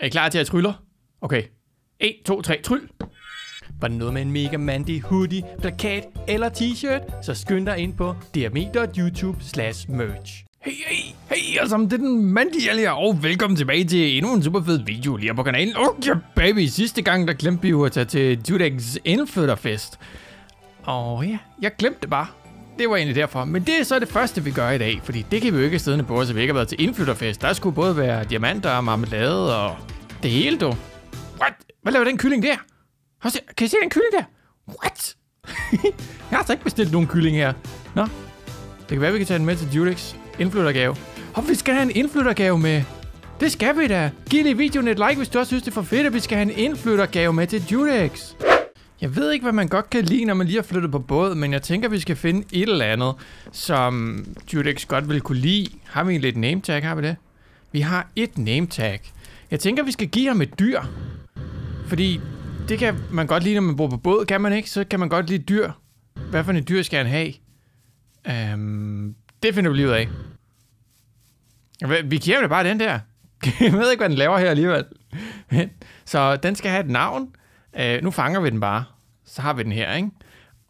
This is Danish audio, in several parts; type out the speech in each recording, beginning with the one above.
Er I klar til at trylle? Okay. 1, 2, 3, tryl! Var det noget med en mega mandig hoodie, plakat eller t-shirt? Så skynd dig ind på dm.youtube slash merch. Hey, hey, hey, altså, det er den mandige allier, og velkommen tilbage til endnu en super fed video lige på kanalen. Okay, baby, sidste gang der glemte vi jo at tage til Judex indflytterfest. Og ja, jeg glemte det bare det var egentlig derfor. Men det er så det første, vi gør i dag, fordi det kan vi jo ikke siddende på så vi ikke har været til indflytterfest. Der skulle både være diamanter og marmelade og det hele, du. What? Hvad laver den kylling der? Kan I se den kylling der? What? jeg har altså ikke bestilt nogen kylling her. Nå, det kan være, vi kan tage den med til Julix. Indflyttergave. Og vi skal have en indflyttergave med. Det skal vi da. Giv lige videoen et like, hvis du også synes, det er for fedt, at vi skal have en indflyttergave med til Julix. Jeg ved ikke, hvad man godt kan lide, når man lige har flyttet på båd, men jeg tænker, vi skal finde et eller andet, som Judex godt vil kunne lide. Har vi en lidt name tag, har vi det? Vi har et name tag. Jeg tænker, vi skal give ham et dyr. Fordi det kan man godt lide, når man bor på båd, kan man ikke? Så kan man godt lide dyr. Hvad for et dyr skal han have? Øhm, det finder vi lige ud af. Vi giver det bare den der. Jeg ved ikke, hvad den laver her alligevel. Men, så den skal have et navn. Øh, nu fanger vi den bare. Så har vi den her, ikke?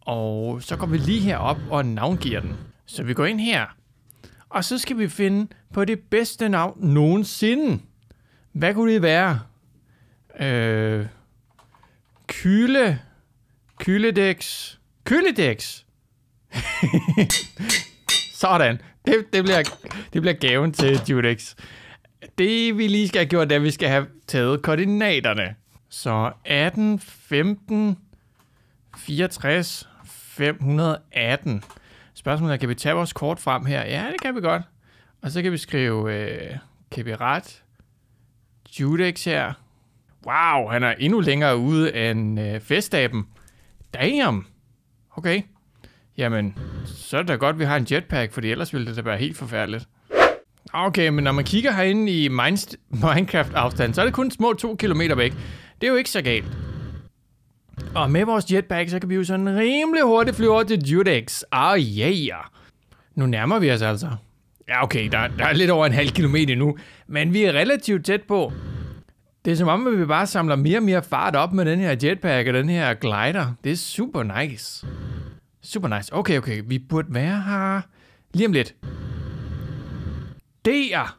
Og så går vi lige herop og navngiver den. Så vi går ind her. Og så skal vi finde på det bedste navn nogensinde. Hvad kunne det være? Øh, kyle. Kyledex. Kyledex. Sådan. Det, det, bliver, det bliver gaven til Judex. Det vi lige skal have gjort, er, at vi skal have taget koordinaterne. Så 18, 15, 64, 518. Spørgsmålet er, kan vi tage vores kort frem her? Ja, det kan vi godt. Og så kan vi skrive øh, ret? Judex her. Wow, han er endnu længere ude end øh, festaben. Damn! Okay. Jamen, så er det da godt, at vi har en jetpack, for ellers ville det da være helt forfærdeligt. Ah, okay, men når man kigger herinde i Minecraft-afstand, så er det kun små to kilometer væk. Det er jo ikke så galt. Og med vores jetpack, så kan vi jo sådan rimelig hurtigt flyve over til Judex. Ah, ja, yeah. Nu nærmer vi os altså. Ja, okay, der, der er lidt over en halv kilometer nu, men vi er relativt tæt på. Det er som om, at vi bare samler mere og mere fart op med den her jetpack og den her glider. Det er super nice. Super nice. Okay, okay, vi burde være her lige om lidt eksploderer.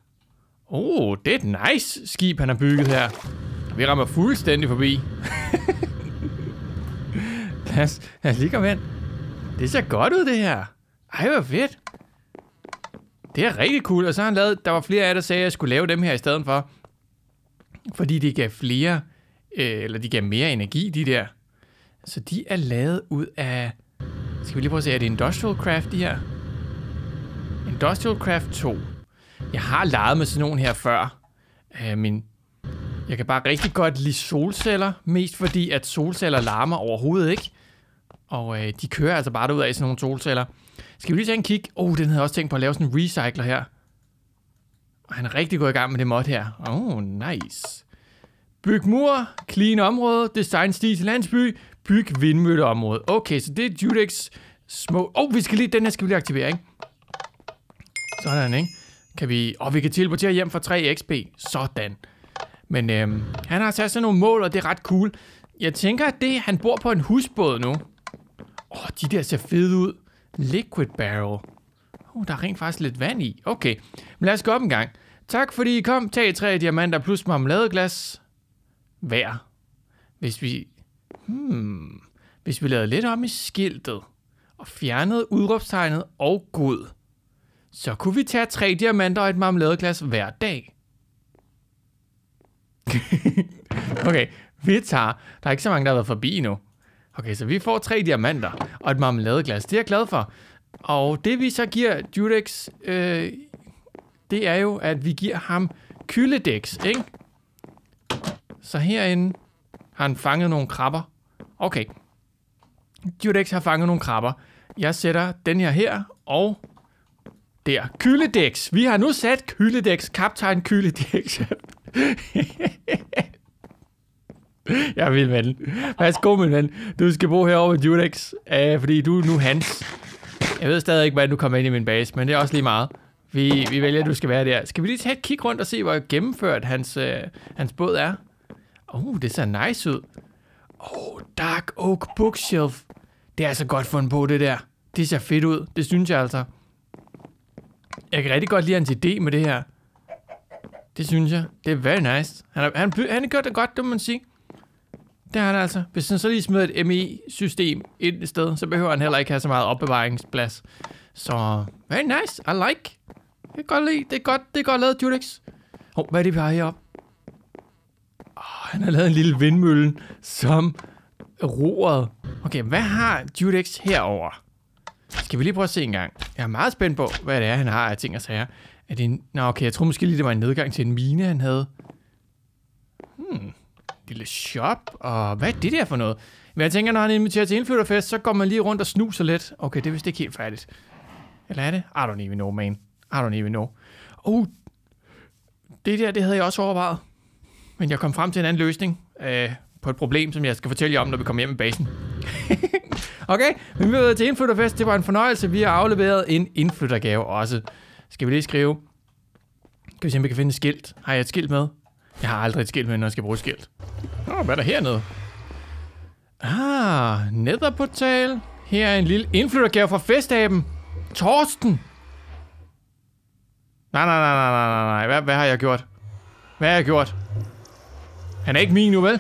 Oh, det er et nice skib, han har bygget her. Vi rammer fuldstændig forbi. lad, os, lad os lige komme ind. Det ser godt ud, det her. Ej, hvor fedt. Det er rigtig cool. Og så har han lavet... Der var flere af jer, der sagde, at jeg skulle lave dem her i stedet for. Fordi de gav flere... Øh, eller de gav mere energi, de der. Så de er lavet ud af... Skal vi lige prøve at se, er det Industrial Craft, de her? Industrial Craft 2. Jeg har leget med sådan nogen her før, øh, men jeg kan bare rigtig godt lide solceller, mest fordi at solceller larmer overhovedet ikke. Og øh, de kører altså bare ud af sådan nogle solceller. Skal vi lige tage en kig? Oh, den havde jeg også tænkt på at lave sådan en recycler her. Og han er rigtig godt i gang med det mod her. Oh, nice. Byg mur, clean område, design sti til landsby, byg vindmølleområde. Okay, så det er Judex små... Oh, vi skal lige, den her skal vi lige aktivere, ikke? Sådan, ikke? Kan vi, og vi kan teleportere hjem for 3 XP. Sådan. Men øhm, han har sat sig nogle mål, og det er ret cool. Jeg tænker, at det, han bor på en husbåd nu. Åh, oh, de der ser fede ud. Liquid barrel. Oh, der er rent faktisk lidt vand i. Okay, men lad os gå op en gang. Tak fordi I kom. Tag tre diamanter plus marmeladeglas. Hver. Hvis vi... Hmm... Hvis vi lavede lidt om i skiltet og fjernede udråbstegnet og god, så kunne vi tage tre diamanter og et marmeladeglas hver dag. okay, vi tager... Der er ikke så mange, der har været forbi nu. Okay, så vi får tre diamanter og et marmeladeglas. Det er jeg glad for. Og det vi så giver Judex, øh, det er jo, at vi giver ham kyldedex, ikke? Så herinde har han fanget nogle krabber. Okay. Judex har fanget nogle krabber. Jeg sætter den her her, og der. Kyledex. Vi har nu sat Kyledex. Kaptajn Kyledex. Jeg vil, ven. Værsgo, min ven. Du skal bo herovre med Judex, øh, fordi du er nu hans. Jeg ved stadig ikke, hvordan du kommer ind i min base, men det er også lige meget. Vi, vi vælger, at du skal være der. Skal vi lige tage et kig rundt og se, hvor gennemført hans, øh, hans båd er? Oh, det ser nice ud. Oh, Dark Oak Bookshelf. Det er altså godt fundet på, det der. Det ser fedt ud. Det synes jeg altså. Jeg kan rigtig godt lide hans idé med det her. Det synes jeg. Det er very nice. Han har, han, han gør det godt, det må man sige. Det har han altså. Hvis han så lige smider et me system ind et sted, så behøver han heller ikke have så meget opbevaringsplads. Så very nice. I like. Jeg kan godt lide. Det er godt, det er godt lavet, Julix. oh, hvad er det, vi har heroppe? Oh, han har lavet en lille vindmølle, som roret. Okay, hvad har Judex herover? Skal vi lige prøve at se en gang? Jeg er meget spændt på, hvad det er, han har af ting og sager. Er det en... Nå, okay, jeg tror måske lige, det var en nedgang til en mine, han havde. Hmm, lille shop, og hvad er det der for noget? Men jeg tænker, når han inviterer til indflytterfest, så går man lige rundt og snuser lidt. Okay, det er vist ikke helt færdigt. Eller er det? I don't even know, man. I don't even know. Oh, det der, det havde jeg også overvejet. Men jeg kom frem til en anden løsning øh, på et problem, som jeg skal fortælle jer om, når vi kommer hjem i basen. okay, vi var til indflytterfest. Det var en fornøjelse. Vi har afleveret en indflyttergave også. Skal vi lige skrive? Kan vi se, om vi kan finde et skilt? Har jeg et skilt med? Jeg har aldrig et skilt med, når jeg skal bruge et skilt. Nå, hvad er der hernede? Ah, netherportal. Her er en lille indflyttergave fra festaben. Torsten. Nej, nej, nej, nej, nej, nej. Hvad, hvad har jeg gjort? Hvad har jeg gjort? Han er ikke min nu, vel?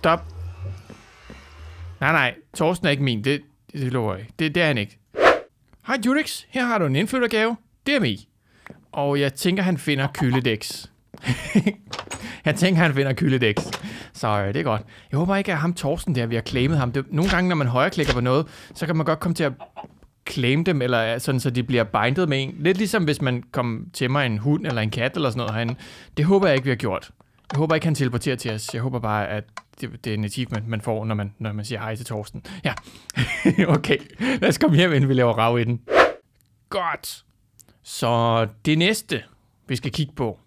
Stop. Nej, nej. Torsten er ikke min. Det, det lover jeg ikke. Det, det er han ikke. Hej Jurix. Her har du en indflyttergave. Det er mig. Og jeg tænker, han finder kyledæks. jeg tænker, han finder kyledæks. Så øh, det er godt. Jeg håber ikke, at ham Torsten der, vi har claimet ham. Det, nogle gange, når man højreklikker på noget, så kan man godt komme til at claim dem, eller øh, sådan, så de bliver bindet med en. Lidt ligesom hvis man kom til mig en hund eller en kat eller sådan noget herinde. Det håber jeg ikke, vi har gjort. Jeg håber ikke, han teleporterer til os. Jeg håber bare, at det, det er en achievement, man får, når man, når man siger hej til Torsten. Ja, okay. Lad os komme hjem, inden vi laver rav i den. Godt. Så det næste, vi skal kigge på,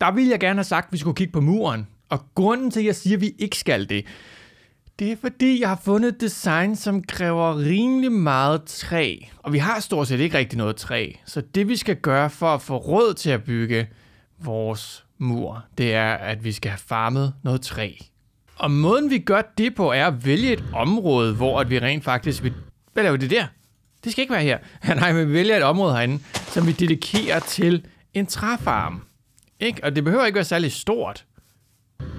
der ville jeg gerne have sagt, at vi skulle kigge på muren. Og grunden til, at jeg siger, at vi ikke skal det, det er fordi, jeg har fundet et design, som kræver rimelig meget træ. Og vi har stort set ikke rigtig noget træ. Så det, vi skal gøre for at få råd til at bygge vores mur, det er, at vi skal have farmet noget træ. Og måden vi gør det på, er at vælge et område, hvor at vi rent faktisk vil... Hvad laver det der? Det skal ikke være her. Ja, nej, men vi vælger et område herinde, som vi dedikerer til en træfarm. Ikke? Og det behøver ikke være særlig stort.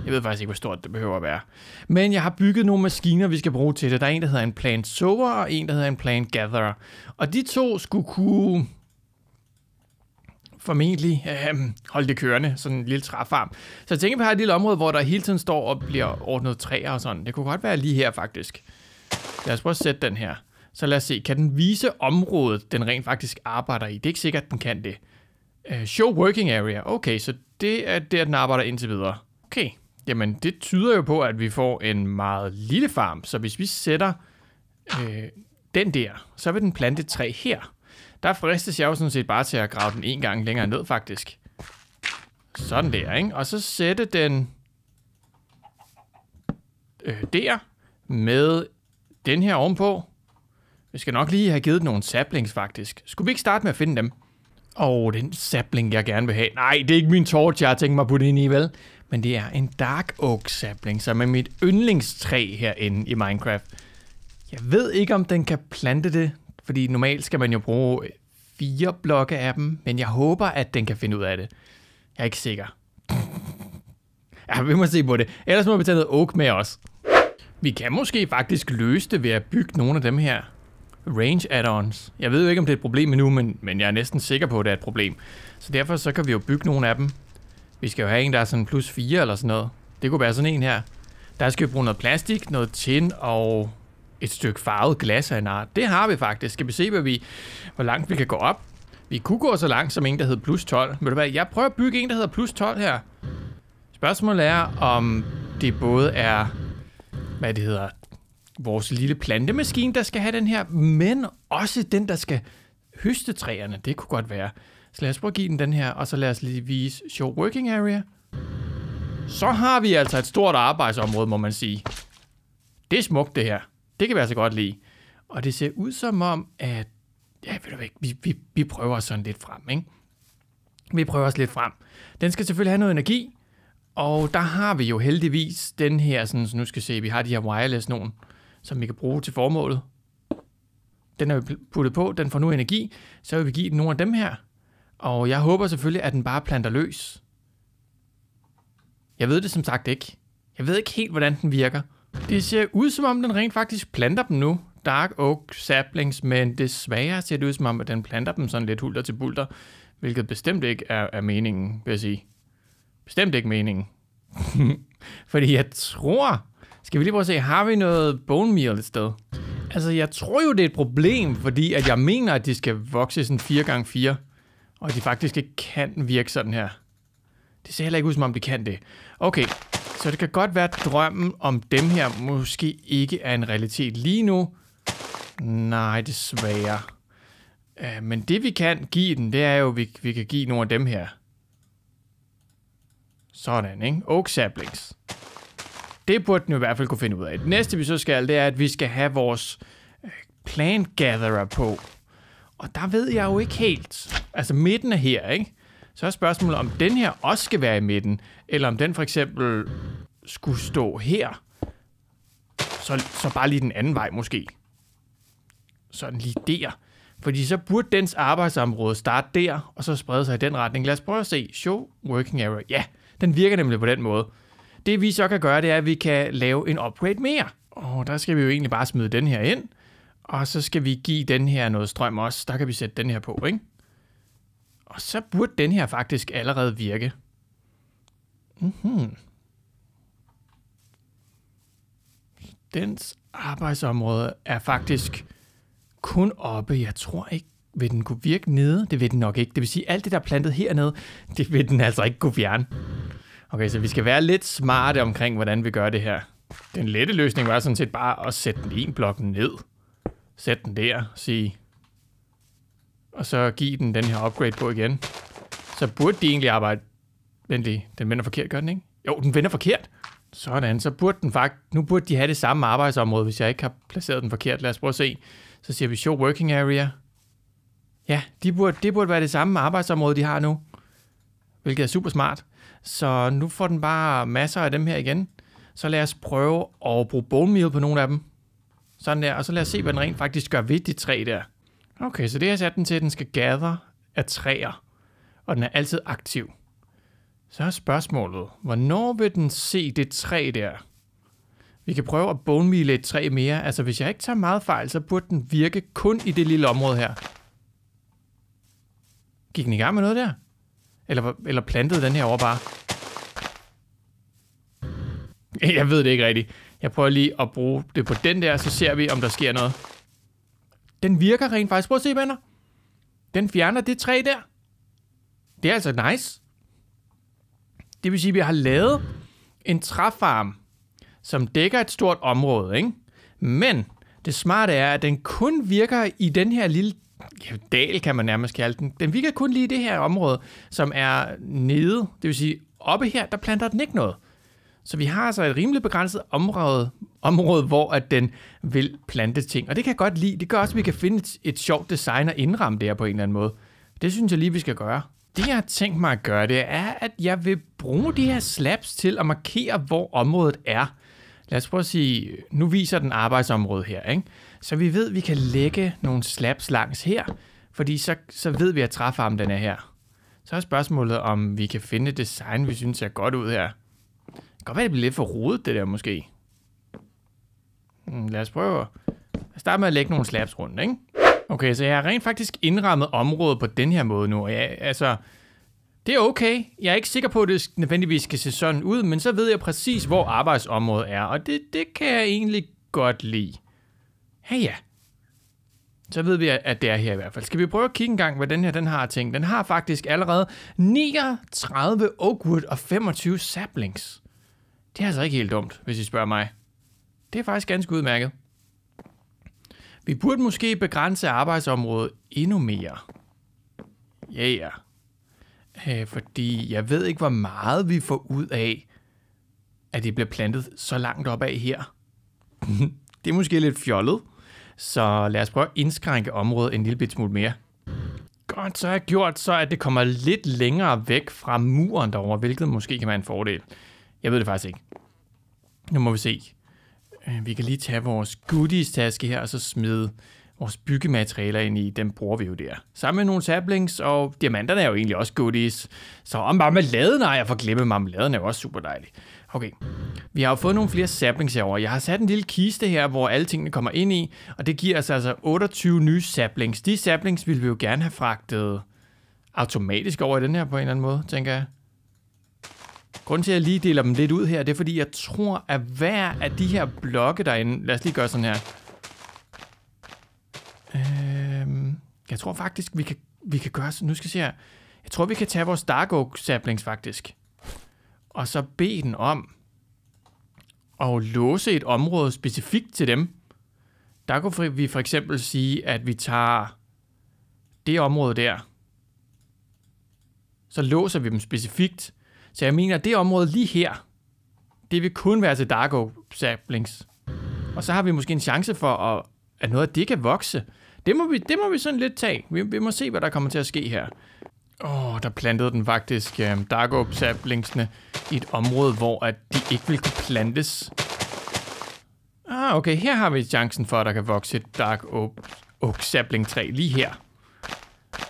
Jeg ved faktisk ikke, hvor stort det behøver at være. Men jeg har bygget nogle maskiner, vi skal bruge til det. Der er en, der hedder en plant sower, og en, der hedder en plant gatherer. Og de to skulle kunne formentlig øh, holde det kørende, sådan en lille træfarm. Så jeg tænker på, at et lille område, hvor der hele tiden står og bliver ordnet træer og sådan. Det kunne godt være lige her, faktisk. Lad os prøve at sætte den her. Så lad os se, kan den vise området, den rent faktisk arbejder i? Det er ikke sikkert, at den kan det. Uh, show working area. Okay, så det er der, den arbejder indtil videre. Okay, jamen det tyder jo på, at vi får en meget lille farm. Så hvis vi sætter øh, den der, så vil den plante et træ her. Der fristes jeg jo sådan set bare til at grave den en gang længere ned, faktisk. Sådan der, ikke? Og så sætte den øh, der med den her ovenpå. Vi skal nok lige have givet nogle saplings, faktisk. Skulle vi ikke starte med at finde dem? Åh, oh, den sapling, jeg gerne vil have. Nej, det er ikke min torch, jeg har tænkt mig at putte ind i, vel? Men det er en Dark Oak sapling, som er mit yndlingstræ herinde i Minecraft. Jeg ved ikke, om den kan plante det. Fordi normalt skal man jo bruge fire blokke af dem, men jeg håber, at den kan finde ud af det. Jeg er ikke sikker. Ja, vi må se på det. Ellers må vi tage noget oak med os. Vi kan måske faktisk løse det ved at bygge nogle af dem her range add-ons. Jeg ved jo ikke, om det er et problem endnu, men, men jeg er næsten sikker på, at det er et problem. Så derfor så kan vi jo bygge nogle af dem. Vi skal jo have en, der er sådan plus 4 eller sådan noget. Det kunne være sådan en her. Der skal vi bruge noget plastik, noget tin og et stykke farvet glas af en art. Det har vi faktisk. Skal vi se, hvad vi, hvor langt vi kan gå op? Vi kunne gå så langt som en, der hedder plus 12. Men du hvad, jeg prøver at bygge en, der hedder plus 12 her. Spørgsmålet er, om det både er, hvad det hedder, vores lille plantemaskine, der skal have den her, men også den, der skal høste træerne. Det kunne godt være. Så lad os prøve at give den den her, og så lad os lige vise show working area. Så har vi altså et stort arbejdsområde, må man sige. Det er smukt, det her. Det kan vi altså godt lide. Og det ser ud som om, at ja, ved du hvad, vi, vi, vi prøver os sådan lidt frem, ikke? Vi prøver os lidt frem. Den skal selvfølgelig have noget energi, og der har vi jo heldigvis den her, sådan, så nu skal se, vi har de her wireless nogen, som vi kan bruge til formålet. Den har vi puttet på, den får nu energi, så vil vi give den nogle af dem her. Og jeg håber selvfølgelig, at den bare planter løs. Jeg ved det som sagt ikke. Jeg ved ikke helt, hvordan den virker. Det ser ud som om, den rent faktisk planter dem nu. Dark Oak saplings, men desværre ser det ud som om, at den planter dem sådan lidt hulter til bulter, hvilket bestemt ikke er, er meningen, vil jeg sige. Bestemt ikke meningen. Fordi jeg tror... Skal vi lige prøve at se, har vi noget bone meal et sted? Altså, jeg tror jo, det er et problem, fordi at jeg mener, at de skal vokse sådan 4x4, og de faktisk ikke kan virke sådan her. Det ser heller ikke ud, som om de kan det. Okay, så det kan godt være, at drømmen om dem her måske ikke er en realitet lige nu. Nej, desværre. Øh, men det vi kan give den, det er jo, at vi, vi kan give nogle af dem her. Sådan, ikke? Oak saplings. Det burde den i hvert fald kunne finde ud af. Det næste vi så skal, det er, at vi skal have vores øh, plant gatherer på. Og der ved jeg jo ikke helt. Altså midten er her, ikke? Så er spørgsmålet, om den her også skal være i midten, eller om den for eksempel skulle stå her, så, så bare lige den anden vej måske. Sådan lige der. Fordi så burde dens arbejdsområde starte der, og så sprede sig i den retning. Lad os prøve at se. Show working area. Ja, den virker nemlig på den måde. Det vi så kan gøre, det er, at vi kan lave en upgrade mere. Og der skal vi jo egentlig bare smide den her ind. Og så skal vi give den her noget strøm også. Der kan vi sætte den her på, ikke? Og så burde den her faktisk allerede virke. Mm-hmm. Dens arbejdsområde er faktisk kun oppe. Jeg tror ikke, vil den kunne virke nede? Det vil den nok ikke. Det vil sige, alt det, der er plantet hernede, det vil den altså ikke kunne fjerne. Okay, så vi skal være lidt smarte omkring, hvordan vi gør det her. Den lette løsning var sådan set bare at sætte den en blok ned. Sæt den der, sige, og så give den den her upgrade på igen, så burde de egentlig arbejde... Vent lige, den vender forkert, gør den ikke? Jo, den vender forkert. Sådan, så burde den faktisk... Nu burde de have det samme arbejdsområde, hvis jeg ikke har placeret den forkert. Lad os prøve at se. Så siger vi show working area. Ja, de burde, det burde være det samme arbejdsområde, de har nu. Hvilket er super smart. Så nu får den bare masser af dem her igen. Så lad os prøve at bruge bone meal på nogle af dem. Sådan der, og så lad os se, hvad den rent faktisk gør ved de tre der. Okay, så det har sat den til, at den skal gather af træer, og den er altid aktiv. Så er spørgsmålet, hvornår vil den se det træ der? Vi kan prøve at bonemile et træ mere. Altså, hvis jeg ikke tager meget fejl, så burde den virke kun i det lille område her. Gik den i gang med noget der? Eller, eller plantede den her over bare? Jeg ved det ikke rigtigt. Jeg prøver lige at bruge det på den der, så ser vi, om der sker noget. Den virker rent faktisk. Prøv at se, venner. Den fjerner det træ der. Det er altså nice. Det vil sige, at vi har lavet en træfarm, som dækker et stort område, ikke? Men det smarte er, at den kun virker i den her lille ja, dal, kan man nærmest kalde den. Den virker kun lige i det her område, som er nede. Det vil sige, oppe her, der planter den ikke noget. Så vi har altså et rimelig begrænset område område, hvor at den vil plante ting. Og det kan jeg godt lide. Det gør også, at vi kan finde et, et sjovt design og indramme det her på en eller anden måde. Det synes jeg lige, vi skal gøre. Det, jeg har tænkt mig at gøre, det er, at jeg vil bruge de her slabs til at markere, hvor området er. Lad os prøve at sige, nu viser den arbejdsområde her, ikke? Så vi ved, at vi kan lægge nogle slabs langs her, fordi så, så ved vi, at træfarmen den er her. Så er spørgsmålet, om vi kan finde et design, vi synes ser godt ud her. Det kan godt være, det bliver lidt for rodet, det der måske. Mm, lad os prøve at starte med at lægge nogle slabs rundt, ikke? Okay, så jeg har rent faktisk indrammet området på den her måde nu, og jeg, altså, det er okay. Jeg er ikke sikker på, at det nødvendigvis skal se sådan ud, men så ved jeg præcis, hvor arbejdsområdet er, og det, det kan jeg egentlig godt lide. Hey, ja. Så ved vi, at det er her i hvert fald. Skal vi prøve at kigge en gang, hvad den her den har ting? Den har faktisk allerede 39 oakwood og 25 saplings. Det er altså ikke helt dumt, hvis I spørger mig. Det er faktisk ganske udmærket. Vi burde måske begrænse arbejdsområdet endnu mere. Ja, yeah. øh, fordi jeg ved ikke, hvor meget vi får ud af, at det bliver plantet så langt op af her. det er måske lidt fjollet, så lad os prøve at indskrænke området en lille smule mere. Godt, så har jeg gjort så, at det kommer lidt længere væk fra muren derover, hvilket måske kan være en fordel. Jeg ved det faktisk ikke. Nu må vi se. Øh, vi kan lige tage vores goodies-taske her, og så smide vores byggematerialer ind i. Dem bruger vi jo der. Sammen med nogle saplings, og diamanterne er jo egentlig også goodies. Så om marmeladen, nej, jeg får glemme marmeladen, er jo også super dejlig. Okay, vi har jo fået nogle flere saplings herover. Jeg har sat en lille kiste her, hvor alle tingene kommer ind i, og det giver os altså 28 nye saplings. De saplings ville vi jo gerne have fragtet automatisk over i den her på en eller anden måde, tænker jeg. Grunden til, at jeg lige deler dem lidt ud her, det er, fordi jeg tror, at hver af de her blokke derinde... Lad os lige gøre sådan her. Øhm, jeg tror faktisk, vi kan, vi kan gøre... Nu skal jeg se her. Jeg tror, vi kan tage vores Dark Oak saplings, faktisk. Og så bede den om at låse et område specifikt til dem. Der kunne vi for eksempel sige, at vi tager det område der. Så låser vi dem specifikt så jeg mener, at det område lige her, det vil kun være til Dargo saplings. Og så har vi måske en chance for, at, at noget af det kan vokse. Det må vi, det må vi sådan lidt tage. Vi, vi må se, hvad der kommer til at ske her. Åh, oh, der plantede den faktisk um, øh, Dargo saplingsene i et område, hvor at de ikke vil kunne plantes. Ah, okay, her har vi chancen for, at der kan vokse et Dark Oak, oak sapling træ lige her.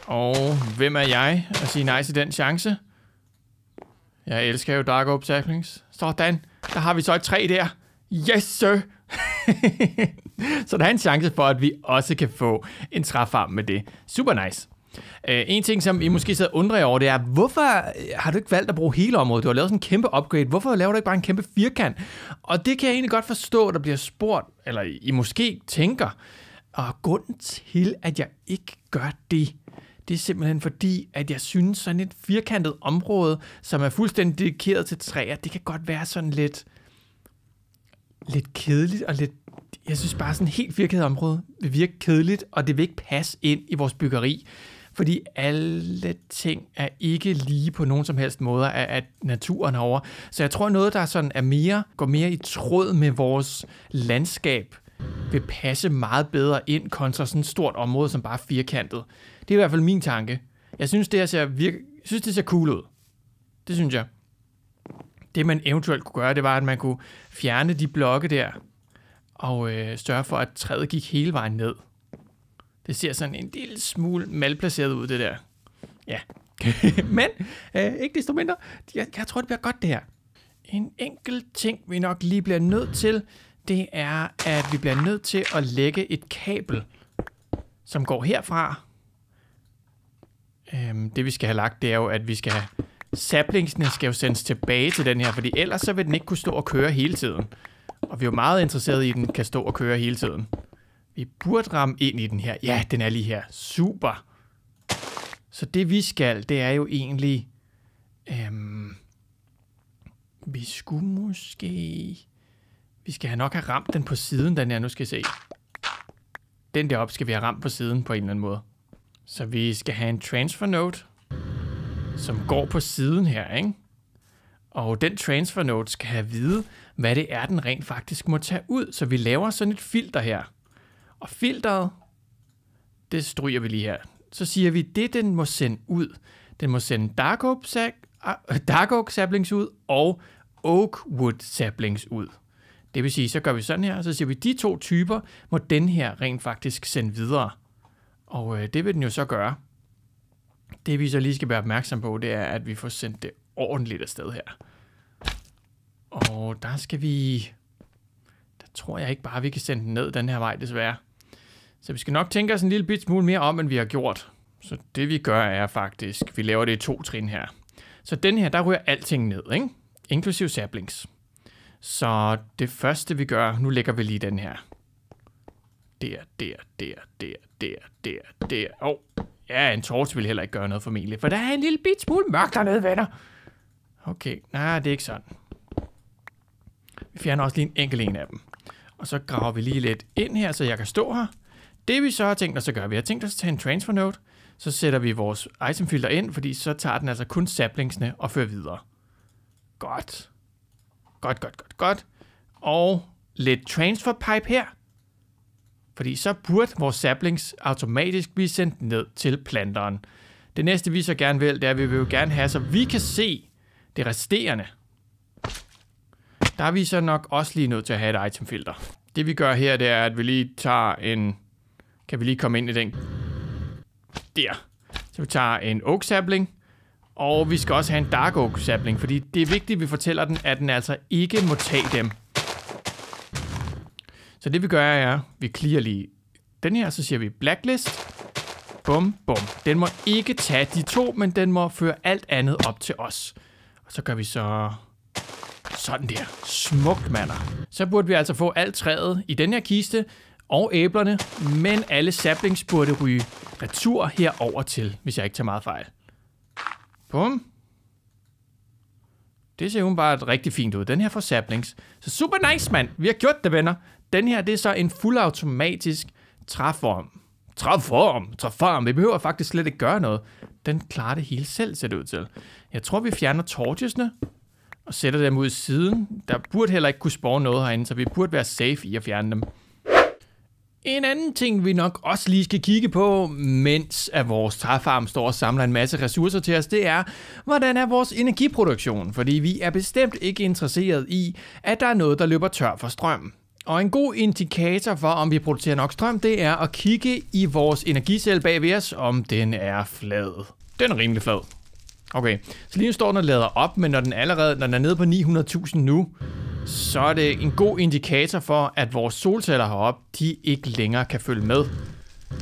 Og hvem er jeg at sige nej til den chance? Jeg elsker jo dark Ops taglings. Sådan. Der har vi så et træ der. Yes, sir! så der er en chance for, at vi også kan få en træfarm med det. Super nice. Uh, en ting, som I måske sidder og undrer jer over, det er, hvorfor øh, har du ikke valgt at bruge hele området? Du har lavet sådan en kæmpe upgrade. Hvorfor laver du ikke bare en kæmpe firkant? Og det kan jeg egentlig godt forstå, at der bliver spurgt, eller I måske tænker, og grunden til, at jeg ikke gør det, det er simpelthen fordi, at jeg synes, sådan et firkantet område, som er fuldstændig dedikeret til træer, det kan godt være sådan lidt, lidt kedeligt og lidt jeg synes bare sådan et helt firkantet område vil virke kedeligt, og det vil ikke passe ind i vores byggeri, fordi alle ting er ikke lige på nogen som helst måde af, af naturen over. Så jeg tror noget, der sådan er mere, går mere i tråd med vores landskab, vil passe meget bedre ind kontra sådan et stort område, som bare er firkantet. Det er i hvert fald min tanke. Jeg synes, det her ser, virke, jeg synes, det ser cool ud. Det synes jeg. Det, man eventuelt kunne gøre, det var, at man kunne fjerne de blokke der, og øh, sørge for, at træet gik hele vejen ned. Det ser sådan en lille smule malplaceret ud, det der. Ja. Men øh, ikke desto mindre, jeg, jeg tror, det bliver godt, det her. En enkelt ting, vi nok lige bliver nødt til, det er, at vi bliver nødt til at lægge et kabel, som går herfra Øhm, det vi skal have lagt, det er jo, at vi skal have saplingsene skal jo sendes tilbage til den her, fordi ellers så vil den ikke kunne stå og køre hele tiden. Og vi er jo meget interesserede i, at den kan stå og køre hele tiden. Vi burde ramme ind i den her. Ja, den er lige her. Super. Så det vi skal, det er jo egentlig... Øhm, vi skulle måske... Vi skal nok have ramt den på siden, den her. Nu skal I se. Den deroppe skal vi have ramt på siden på en eller anden måde. Så vi skal have en transfer note, som går på siden her, ikke? Og den transfer note skal have at vide, hvad det er, den rent faktisk må tage ud. Så vi laver sådan et filter her. Og filteret, det stryger vi lige her. Så siger vi, det den må sende ud. Den må sende dark oak, ah, dark oak saplings ud og oak wood saplings ud. Det vil sige, så gør vi sådan her, så siger vi, de to typer må den her rent faktisk sende videre. Og øh, det vil den jo så gøre. Det vi så lige skal være opmærksom på, det er, at vi får sendt det ordentligt afsted her. Og der skal vi... Der tror jeg ikke bare, vi kan sende den ned den her vej, desværre. Så vi skal nok tænke os en lille bit smule mere om, end vi har gjort. Så det vi gør er faktisk, vi laver det i to trin her. Så den her, der ryger alting ned, ikke? inklusive saplings. Så det første vi gør, nu lægger vi lige den her der, der, der, der, der, der, der. Åh, oh. ja, en torch vil heller ikke gøre noget formentlig, for der er en lille bit smule mørkt dernede, venner. Okay, nej, det er ikke sådan. Vi fjerner også lige en enkelt en af dem. Og så graver vi lige lidt ind her, så jeg kan stå her. Det vi så har tænkt os at gøre, vi har tænkt os at tage en transfer node, så sætter vi vores itemfilter ind, fordi så tager den altså kun saplingsene og fører videre. Godt. Godt, godt, godt, godt. Og lidt transfer pipe her fordi så burde vores saplings automatisk blive sendt ned til planteren. Det næste vi så gerne vil, det er, at vi vil jo gerne have, så vi kan se det resterende. Der er vi så nok også lige nødt til at have et itemfilter. Det vi gør her, det er, at vi lige tager en... Kan vi lige komme ind i den? Der. Så vi tager en oak sapling, og vi skal også have en dark oak sapling, fordi det er vigtigt, at vi fortæller den, at den altså ikke må tage dem. Så det vi gør er, vi klikker lige den her, så siger vi blacklist. Bum, bum. Den må ikke tage de to, men den må føre alt andet op til os. Og så gør vi så... Sådan der. Smukt, mander. Så burde vi altså få alt træet i den her kiste og æblerne, men alle saplings burde ryge retur herover til, hvis jeg ikke tager meget fejl. Bum. Det ser bare rigtig fint ud. Den her for saplings. Så super nice, mand. Vi har gjort det, venner. Den her, det er så en fuldautomatisk træform. Træform, træform, vi behøver faktisk slet ikke gøre noget. Den klarer det hele selv, ser det ud til. Jeg tror, vi fjerner torchesne og sætter dem ud i siden. Der burde heller ikke kunne spore noget herinde, så vi burde være safe i at fjerne dem. En anden ting, vi nok også lige skal kigge på, mens at vores træfarm står og samler en masse ressourcer til os, det er, hvordan er vores energiproduktion? Fordi vi er bestemt ikke interesseret i, at der er noget, der løber tør for strøm. Og en god indikator for, om vi producerer nok strøm, det er at kigge i vores energicelle bag ved os, om den er flad. Den er rimelig flad. Okay, så lige nu står den og lader op, men når den allerede når den er nede på 900.000 nu, så er det en god indikator for, at vores solceller heroppe, de ikke længere kan følge med.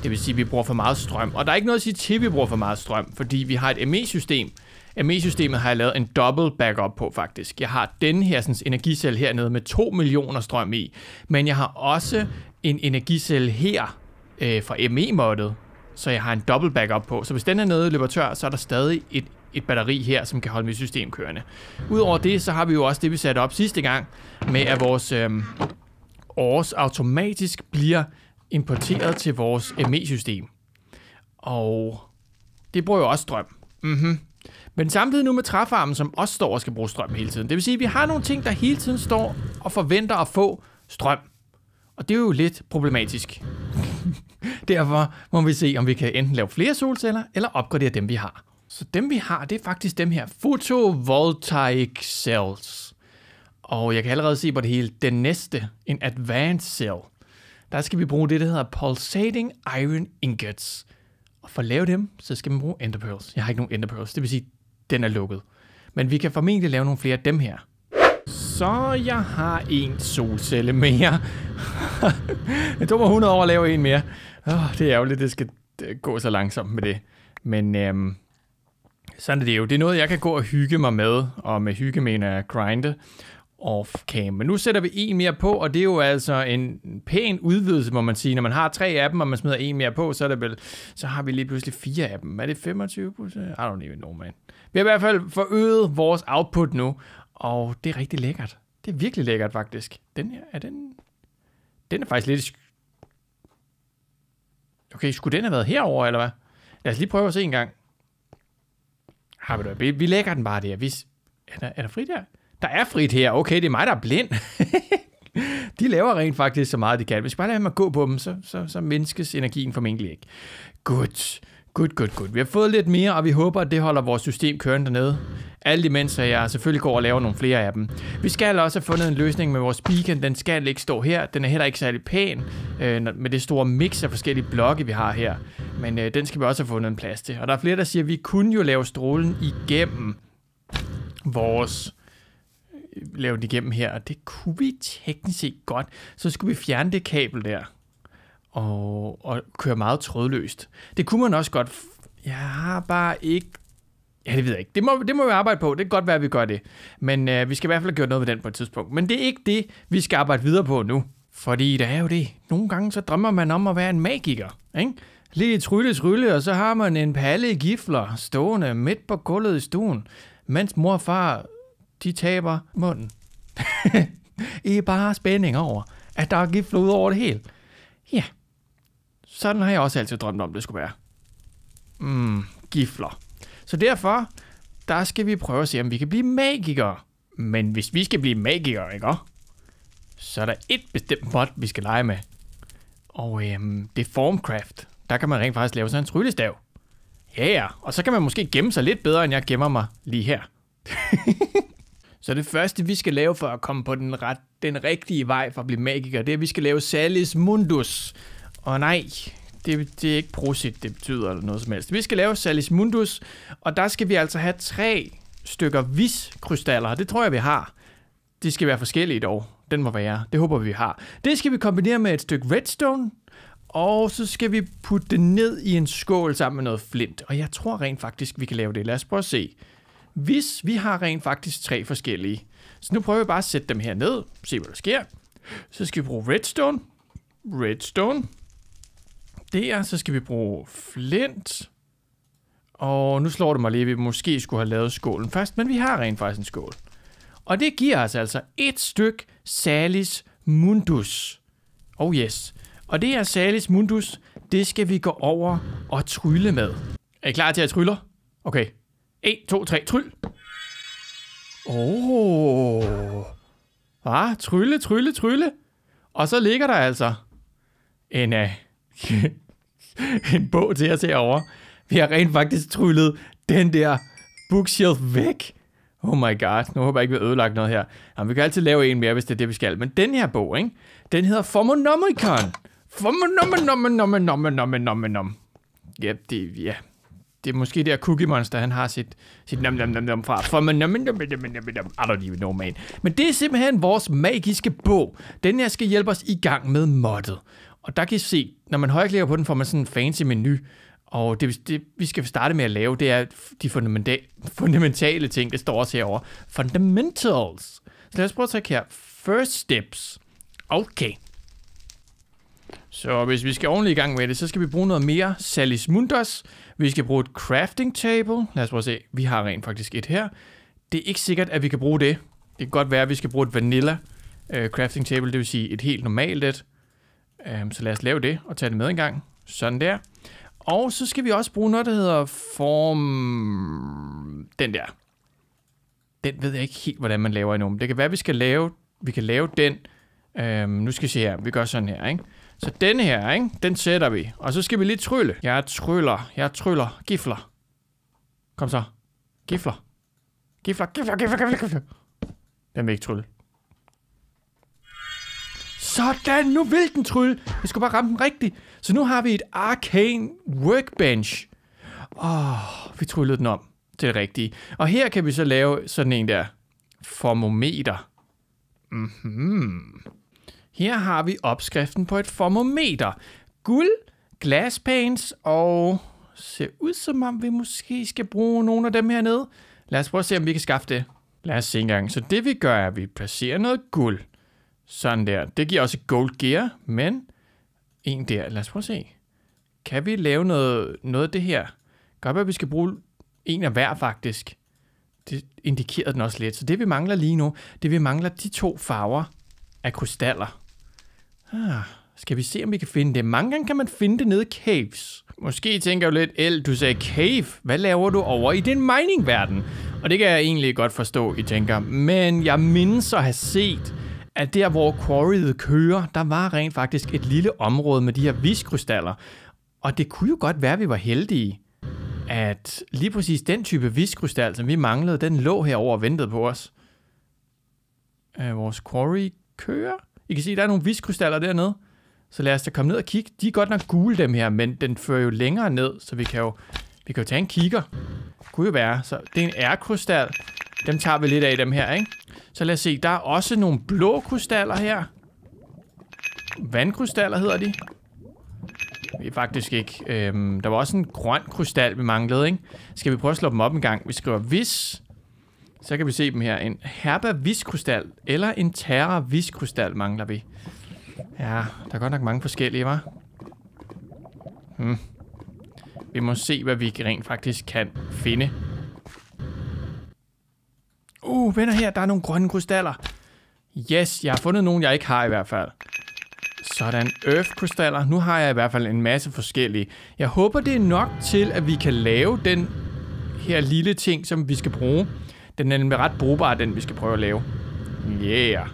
Det vil sige, at vi bruger for meget strøm. Og der er ikke noget at sige til, at vi bruger for meget strøm, fordi vi har et ME-system, Ame-systemet har jeg lavet en double backup på faktisk. Jeg har den her sådan, energicelle hernede med 2 millioner strøm i, men jeg har også en energicelle her øh, fra ME-moddet, så jeg har en double backup på. Så hvis den er nede løber tør, så er der stadig et, et batteri her, som kan holde mit system kørende. Udover det, så har vi jo også det, vi satte op sidste gang, med at vores øh, års automatisk bliver importeret til vores ME-system. Og det bruger jo også strøm. Mhm. Mm men samtidig nu med træfarmen, som også står og skal bruge strøm hele tiden. Det vil sige, at vi har nogle ting, der hele tiden står og forventer at få strøm. Og det er jo lidt problematisk. Derfor må vi se, om vi kan enten lave flere solceller, eller opgradere dem, vi har. Så dem, vi har, det er faktisk dem her. Photovoltaic cells. Og jeg kan allerede se på det hele, den næste, en advanced cell. Der skal vi bruge det, der hedder pulsating iron ingots. Og for at lave dem, så skal man bruge Ender Pearls. Jeg har ikke nogen Ender Pearls, det vil sige, den er lukket. Men vi kan formentlig lave nogle flere af dem her. Så jeg har en solcelle mere. jeg tog mig 100 over at lave en mere. Oh, det er ærgerligt, det skal øh, gå så langsomt med det. Men øhm, sådan er det jo. Det er noget, jeg kan gå og hygge mig med, og med hygge mener jeg grinde off-cam. Men nu sætter vi en mere på, og det er jo altså en pæn udvidelse, må man sige. Når man har tre af dem, og man smider en mere på, så, er det vel, så har vi lige pludselig fire af dem. Er det 25 procent? I don't even know, man. Vi har i hvert fald forøget vores output nu, og det er rigtig lækkert. Det er virkelig lækkert, faktisk. Den her, er den... Den er faktisk lidt... Okay, skulle den have været herover eller hvad? Lad os lige prøve at se en gang. Har vi, vi lægger den bare der. Vi... Er der, er der fri der? der er frit her. Okay, det er mig, der er blind. de laver rent faktisk så meget, de kan. Hvis bare lader man gå på dem, så, så, så mindskes energien formentlig ikke. Godt. Godt, godt, godt. Vi har fået lidt mere, og vi håber, at det holder vores system kørende dernede. Alt imens jeg selvfølgelig går og laver nogle flere af dem. Vi skal også have fundet en løsning med vores beacon. Den skal ikke stå her. Den er heller ikke særlig pæn øh, med det store mix af forskellige blokke, vi har her. Men øh, den skal vi også have fundet en plads til. Og der er flere, der siger, at vi kunne jo lave strålen igennem vores lave det igennem her, og det kunne vi teknisk set godt. Så skulle vi fjerne det kabel der, og, og køre meget trådløst. Det kunne man også godt. Jeg har bare ikke... Ja, det ved jeg ikke. Det må, det må vi arbejde på. Det kan godt være, at vi gør det. Men øh, vi skal i hvert fald have gjort noget ved den på et tidspunkt. Men det er ikke det, vi skal arbejde videre på nu. Fordi der er jo det. Nogle gange så drømmer man om at være en magiker. Ikke? Lidt trylle, trylle, og så har man en palle gifler stående midt på gulvet i stuen, mens mor og far de taber munden. I er bare spænding over, at der er giftflod over det hele. Ja, sådan har jeg også altid drømt om, det skulle være. Mm, gifler. Så derfor, der skal vi prøve at se, om vi kan blive magikere. Men hvis vi skal blive magikere, ikke Så er der et bestemt mod, vi skal lege med. Og øhm, det er Formcraft. Der kan man rent faktisk lave sådan en tryllestav. Ja, yeah. og så kan man måske gemme sig lidt bedre, end jeg gemmer mig lige her. Så det første, vi skal lave for at komme på den, ret, den rigtige vej for at blive magiker, det er, at vi skal lave Salis Mundus. Og nej, det, det er ikke prosit, det betyder eller noget som helst. Vi skal lave Salis Mundus, og der skal vi altså have tre stykker vis-krystaller. Det tror jeg, vi har. De skal være forskellige dog. Den må være. Det håber vi har. Det skal vi kombinere med et stykke redstone, og så skal vi putte det ned i en skål sammen med noget flint. Og jeg tror rent faktisk, vi kan lave det. Lad os prøve at se. Hvis vi har rent faktisk tre forskellige, så nu prøver vi bare at sætte dem her ned, se hvad der sker. Så skal vi bruge redstone, redstone, der, så skal vi bruge flint, og nu slår det mig lige, at vi måske skulle have lavet skålen først, men vi har rent faktisk en skål. Og det giver os altså et stykke salis mundus. Oh yes. Og det er salis mundus, det skal vi gå over og trylle med. Er I klar til at trylle? Okay, 1, 2, 3, tryl. Åh. Oh. Ah, trylle, trylle, trylle. Og så ligger der altså en, uh, en bog til os herovre. Vi har rent faktisk tryllet den der bookshelf væk. Oh my god, nu håber jeg ikke, vi har ødelagt noget her. Jamen, vi kan altid lave en mere, hvis det er det, vi skal. Men den her bog, ikke? Den hedder Formonomicon. Formonomicon. Formonomicon. det, Formonomicon det er måske der Cookie Monster, han har sit, sit nam nam nam nam fra. For man nam nam nam nam nam nam, I don't even know, man. Men det er simpelthen vores magiske bog. Den her skal hjælpe os i gang med moddet. Og der kan I se, når man højreklikker på den, får man sådan en fancy menu. Og det, det, vi skal starte med at lave, det er de fundamentale, fundamentale ting, det står også herovre. Fundamentals. Så lad os prøve at trykke her. First steps. Okay. Så hvis vi skal ordentligt i gang med det, så skal vi bruge noget mere Salis Mundos. Vi skal bruge et crafting table. Lad os prøve at se. Vi har rent faktisk et her. Det er ikke sikkert, at vi kan bruge det. Det kan godt være, at vi skal bruge et vanilla øh, crafting table, det vil sige et helt normalt et. Øh, så lad os lave det og tage det med en gang. Sådan der. Og så skal vi også bruge noget, der hedder form... Den der. Den ved jeg ikke helt, hvordan man laver endnu. Det kan være, at vi skal lave... Vi kan lave den... Øh, nu skal vi se her. Vi gør sådan her, ikke? Så den her, ikke? den sætter vi. Og så skal vi lige trylle. Jeg tryller, jeg tryller, gifler. Kom så. Gifler. Gifler, gifler, gifler, gifler, gifler. Den vil ikke trylle. Sådan, nu vil den trylle. Jeg skulle bare ramme den rigtigt. Så nu har vi et arcane workbench. Åh, oh, vi tryllede den om til det rigtige. Og her kan vi så lave sådan en der formometer. Mhm. Mm her har vi opskriften på et formometer. Guld, glaspanes og ser ud som om vi måske skal bruge nogle af dem hernede. Lad os prøve at se, om vi kan skaffe det. Lad os se engang. Så det vi gør, er, at vi placerer noget guld. Sådan der. Det giver også gold gear, men en der. Lad os prøve at se. Kan vi lave noget, noget af det her? Godt, at vi skal bruge en af hver faktisk. Det indikerede den også lidt. Så det vi mangler lige nu, det vi mangler de to farver af krystaller. Ah, skal vi se, om vi kan finde det. Mange gange kan man finde det nede i caves. Måske tænker du lidt, El, du sagde cave. Hvad laver du over i din mining-verden? Og det kan jeg egentlig godt forstå, I tænker. Men jeg mindes at have set, at der, hvor quarryet kører, der var rent faktisk et lille område med de her viskrystaller. Og det kunne jo godt være, at vi var heldige, at lige præcis den type viskrystal, som vi manglede, den lå herover og ventede på os. Øh, vores quarry kører? I kan se, der er nogle viskrystaller dernede. Så lad os da komme ned og kigge. De er godt nok gule, dem her, men den fører jo længere ned, så vi kan jo, vi kan jo tage en kigger. Det kunne jo være. Så det er en R-krystal. Dem tager vi lidt af, dem her, ikke? Så lad os se, der er også nogle blå krystaller her. Vandkrystaller hedder de. Vi Faktisk ikke. Øhm, der var også en grøn krystal, vi manglede, ikke? Skal vi prøve at slå dem op en gang? Vi skriver, hvis så kan vi se dem her. En herba viskrystal eller en terra viskrystal mangler vi. Ja, der er godt nok mange forskellige, var. Hmm. Vi må se, hvad vi rent faktisk kan finde. Uh, venner her, der er nogle grønne krystaller. Yes, jeg har fundet nogle, jeg ikke har i hvert fald. Sådan, Earth-krystaller. Nu har jeg i hvert fald en masse forskellige. Jeg håber, det er nok til, at vi kan lave den her lille ting, som vi skal bruge. Den er nemlig ret brugbar, den vi skal prøve at lave. Yeah.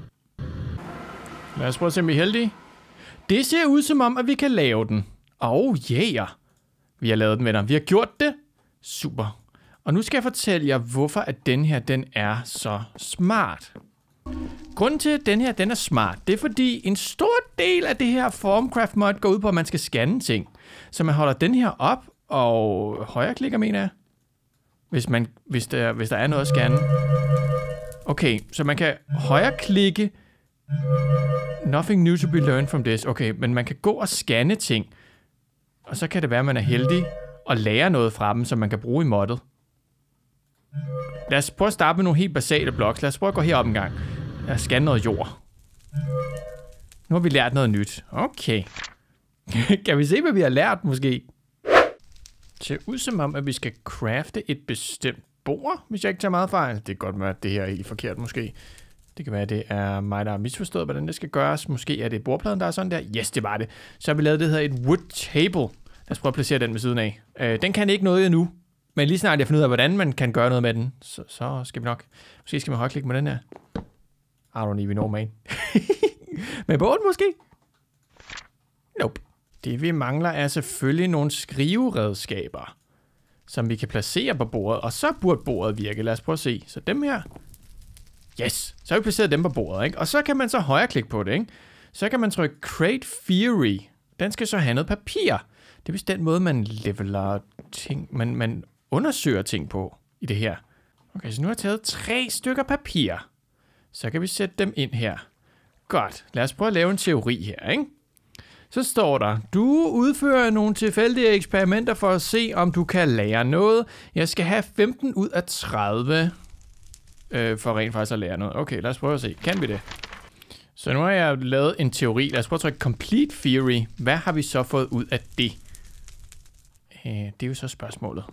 Lad os prøve at se, om vi er heldige. Det ser ud som om, at vi kan lave den. Oh yeah. Vi har lavet den, venner. Vi har gjort det. Super. Og nu skal jeg fortælle jer, hvorfor at den her, den er så smart. Grunden til, at den her, den er smart, det er fordi en stor del af det her Formcraft mod går ud på, at man skal scanne ting. Så man holder den her op og højreklikker, mener jeg. Hvis, man, hvis, der, hvis der er noget at scanne. Okay, så man kan højreklikke. Nothing new to be learned from this. Okay, men man kan gå og scanne ting. Og så kan det være, at man er heldig og lære noget fra dem, som man kan bruge i moddet. Lad os prøve at starte med nogle helt basale bloks. Lad os prøve at gå herop en gang. Lad os scanne noget jord. Nu har vi lært noget nyt. Okay. kan vi se, hvad vi har lært, måske? ser ud som om, at vi skal crafte et bestemt bord, hvis jeg ikke tager meget fejl. Det kan godt være, at det her er helt forkert måske. Det kan være, at det er mig, der har misforstået, hvordan det skal gøres. Måske er det bordpladen, der er sådan der. Yes, det var det. Så har vi lavet det, der hedder et wood table. Lad os prøve at placere den ved siden af. Øh, den kan ikke noget endnu, men lige snart jeg finder ud af, hvordan man kan gøre noget med den, så, så skal vi nok... Måske skal man højklikke med den her. I don't even know, man. med båden måske? Nope. Det vi mangler er selvfølgelig nogle skriveredskaber, som vi kan placere på bordet, og så burde bordet virke. Lad os prøve at se. Så dem her. Yes, så har vi placeret dem på bordet, ikke? Og så kan man så højreklikke på det, ikke? Så kan man trykke Create Fury. Den skal så have noget papir. Det er vist den måde, man leveler ting, man, man undersøger ting på i det her. Okay, så nu har jeg taget tre stykker papir. Så kan vi sætte dem ind her. Godt, lad os prøve at lave en teori her, ikke? Så står der, du udfører nogle tilfældige eksperimenter for at se, om du kan lære noget. Jeg skal have 15 ud af 30 øh, for rent faktisk at lære noget. Okay, lad os prøve at se. Kan vi det? Så nu har jeg lavet en teori. Lad os prøve at trykke Complete Theory. Hvad har vi så fået ud af det? Øh, det er jo så spørgsmålet.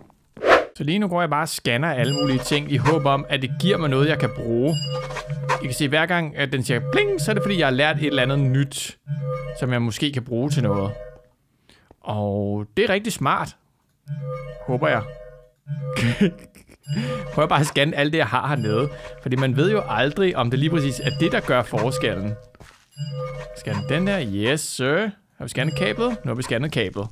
Så lige nu går jeg bare og scanner alle mulige ting i håb om, at det giver mig noget, jeg kan bruge. I kan se, hver gang at den siger bling, så er det fordi, jeg har lært et eller andet nyt, som jeg måske kan bruge til noget. Og det er rigtig smart. Håber jeg. Prøv bare at scanne alt det, jeg har hernede. Fordi man ved jo aldrig, om det lige præcis er det, der gør forskellen. Scan den der. Yes, sir. Har vi scannet kablet? Nu har vi scannet kablet.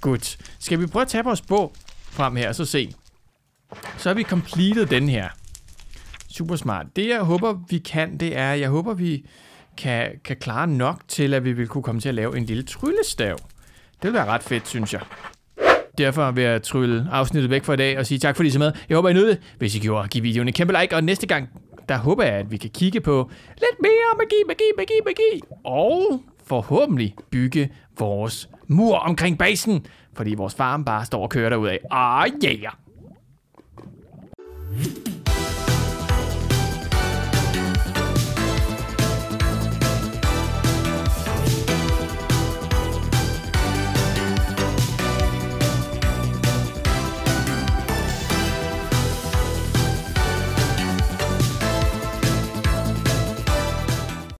Godt. Skal vi prøve at tage vores bog? frem her, så se. Så har vi completed den her. Super smart. Det jeg håber, vi kan, det er, jeg håber, vi kan, kan klare nok til, at vi vil kunne komme til at lave en lille tryllestav. Det vil være ret fedt, synes jeg. Derfor vil jeg trylle afsnittet væk for i dag og sige tak fordi I så med. Jeg håber, I nød det. Hvis I gjorde, giv videoen en kæmpe like, og næste gang, der håber jeg, at vi kan kigge på lidt mere magi, magi, magi, magi, og forhåbentlig bygge vores mur omkring basen. Fordi vores farm bare står og kører derudad. af. Ah, yeah!